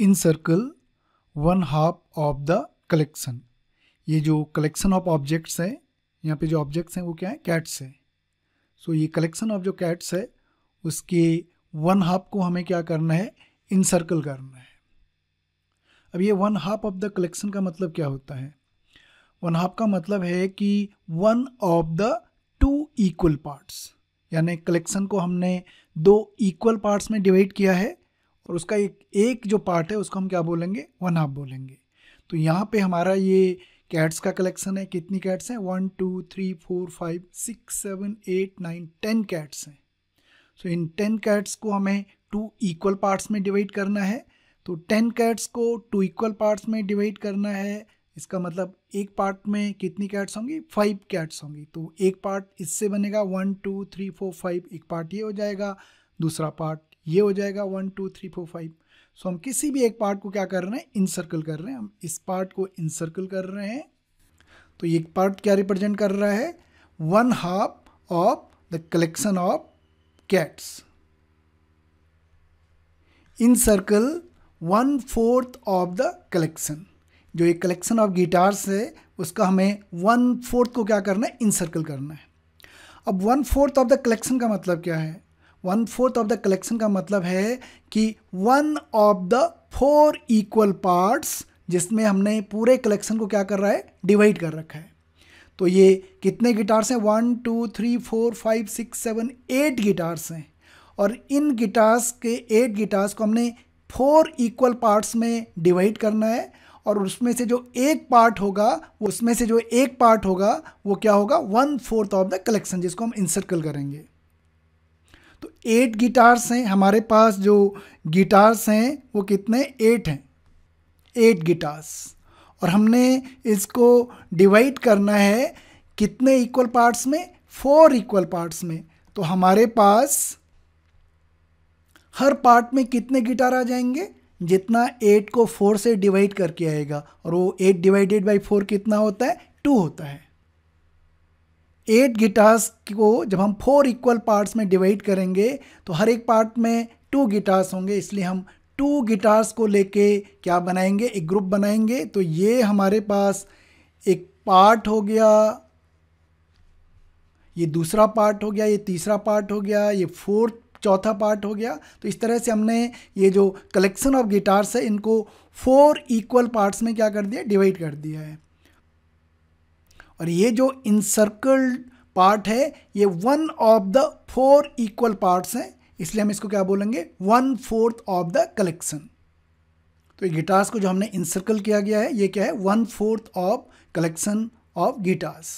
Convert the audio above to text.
encircle one half of the collection ये जो collection of objects है यहाँ पे जो ऑब्जेक्ट्स हैं वो क्या है कैट्स है सो so, ये कलेक्शन ऑफ जो कैट्स है उसके वन हाफ को हमें क्या करना है इनसर्कल करना है अब ये one half of the collection का मतलब क्या होता है वन हाफ का मतलब है कि one of the two equal parts यानी कलेक्शन को हमने दो इक्वल पार्ट्स में डिवाइड किया है और उसका एक एक जो पार्ट है उसको हम क्या बोलेंगे वन हाफ बोलेंगे तो यहाँ पे हमारा ये कैट्स का कलेक्शन है कितनी कैट्स हैं one two three four five six seven eight nine ten cats हैं सो इन टेन कैट्स को हमें टू इक्वल पार्ट्स में डिवाइड करना है तो टेन कैट्स को टू इक्वल पार्ट्स में डिवाइड करना है इसका मतलब एक पार्ट में कितनी कैट्स होंगी फाइव कैट्स होंगी तो एक पार्ट इससे बनेगा one two three four five एक पार्ट ये हो जाएगा दूसरा पार्ट ये हो जाएगा one two three four five so हम किसी भी एक पार्ट को क्या कर रहे हैं इनसर्कल कर रहे हैं हम इस पार्ट को इनसर्कल कर रहे हैं तो ये पार्ट क्या रिप्रेजेंट कर रहा है one half of the collection of cats encircle one fourth of the collection जो एक कलेक्शन ऑफ गिटार्स है उसका हमें वन फोर्थ को क्या करना है इन सर्कल करना है अब one fourth of the collection का मतलब क्या है one fourth of the collection का मतलब है कि one of the four equal parts जिसमें हमने पूरे कलेक्शन को क्या कर रहा है डिवाइड कर रखा है तो ये कितने गिटार्स हैं one two three four five six seven eight guitars हैं और इन गिटार्स के एट गिटार्स को हमने फोर इक्वल पार्ट्स में डिवाइड करना है और उसमें से जो एक पार्ट होगा उसमें से जो एक पार्ट होगा वो क्या होगा one fourth of the collection जिसको हम इंसर्कल करेंगे तो एट गिटार्स हैं हमारे पास जो गिटार्स हैं वो कितने एट हैं एट गिटार्स और हमने इसको डिवाइड करना है कितने इक्वल पार्ट्स में फोर इक्वल पार्ट्स में तो हमारे पास हर पार्ट में कितने गिटार आ जाएंगे जितना एट को फोर से डिवाइड करके आएगा और वो एट डिवाइडेड बाई फोर कितना होता है टू होता है एट गिटार्स को जब हम फोर इक्वल पार्ट्स में डिवाइड करेंगे तो हर एक पार्ट में टू गिटार्स होंगे इसलिए हम टू गिटार्स को लेके क्या बनाएंगे एक ग्रुप बनाएंगे तो ये हमारे पास एक पार्ट हो गया ये दूसरा पार्ट हो गया ये तीसरा पार्ट हो गया ये फोर्थ चौथा पार्ट हो गया तो इस तरह से हमने ये जो कलेक्शन ऑफ गिटार्स है इनको फोर इक्वल पार्ट्स में क्या कर दिया डिवाइड कर दिया है और ये जो इंसर्कल्ड पार्ट है ये one of the four equal parts हैं इसलिए हम इसको क्या बोलेंगे one fourth of the collection तो ये गिटार्स को जो हमने इंसर्कल किया गया है ये क्या है one fourth of collection of guitars